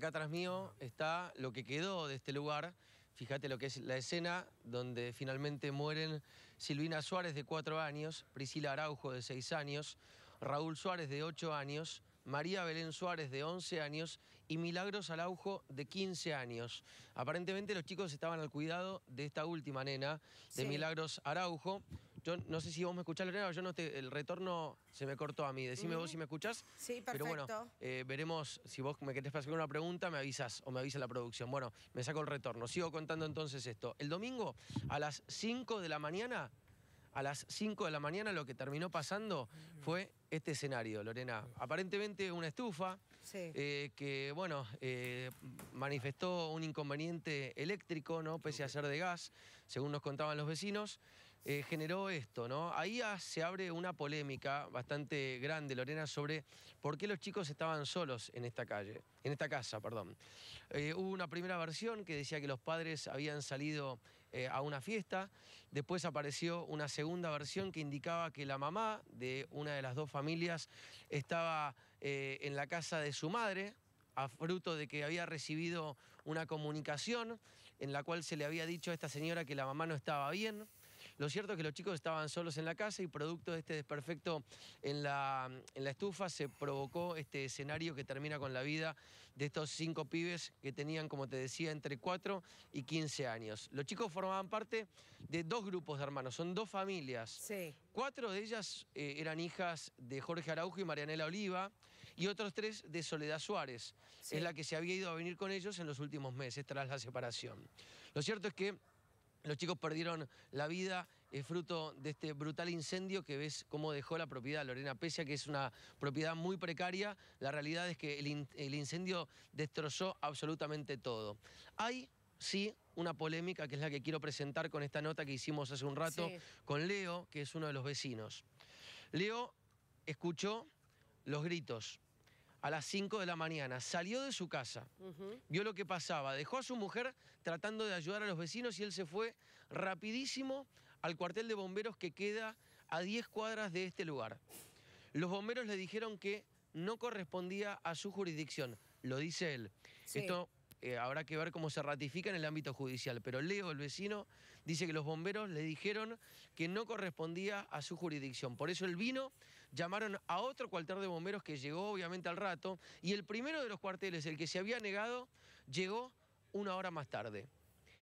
Acá atrás mío está lo que quedó de este lugar. Fíjate lo que es la escena donde finalmente mueren Silvina Suárez de 4 años, Priscila Araujo de 6 años, Raúl Suárez de 8 años, María Belén Suárez de 11 años y Milagros Araujo de 15 años. Aparentemente los chicos estaban al cuidado de esta última nena, de Milagros Araujo. Yo no sé si vos me escuchás, Lorena, yo no el retorno se me cortó a mí. Decime vos si me escuchás. Sí, perfecto. Pero bueno, eh, veremos si vos me querés hacer una pregunta, me avisas o me avisa la producción. Bueno, me saco el retorno. Sigo contando entonces esto. El domingo a las 5 de la mañana, a las 5 de la mañana lo que terminó pasando fue este escenario, Lorena. Aparentemente una estufa eh, que, bueno, eh, manifestó un inconveniente eléctrico, ¿no? Pese a ser de gas, según nos contaban los vecinos. Eh, generó esto, ¿no? Ahí se abre una polémica bastante grande, Lorena, sobre por qué los chicos estaban solos en esta calle, en esta casa, perdón. Eh, hubo una primera versión que decía que los padres habían salido eh, a una fiesta, después apareció una segunda versión que indicaba que la mamá de una de las dos familias estaba en la casa de su madre, a fruto de que había recibido una comunicación en la cual se le había dicho a esta señora que la mamá no estaba bien. Lo cierto es que los chicos estaban solos en la casa y producto de este desperfecto en la, estufa se provocó este escenario que termina con la vida de estos cinco pibes que tenían, como te decía, entre 4 y 15 años. Los chicos formaban parte de dos grupos de hermanos, son dos familias. Sí. Cuatro de ellas eh, eran hijas de Jorge Araujo y Marianela Oliva y otros tres de Soledad Suárez. Es la que se había ido a venir con ellos en los últimos meses tras la separación. Lo cierto es que los chicos perdieron la vida fruto de este brutal incendio que ves cómo dejó la propiedad Lorena Pesia, que es una propiedad muy precaria. La realidad es que el, incendio destrozó absolutamente todo. Hay, sí, una polémica que es la que quiero presentar con esta nota que hicimos hace un rato con Leo, que es uno de los vecinos. Leo escuchó los gritos, a las 5 de la mañana, salió de su casa, vio lo que pasaba, dejó a su mujer tratando de ayudar a los vecinos y él se fue rapidísimo al cuartel de bomberos que queda a 10 cuadras de este lugar. Los bomberos le dijeron que no correspondía a su jurisdicción, lo dice él. Eh, habrá que ver cómo se ratifica en el ámbito judicial. Pero Leo, el vecino, dice que los bomberos le dijeron que no correspondía a su jurisdicción. Por eso él vino, llamaron a otro cuartel de bomberos que llegó obviamente al rato, y el primero de los cuarteles, el que se había negado, llegó una hora más tarde.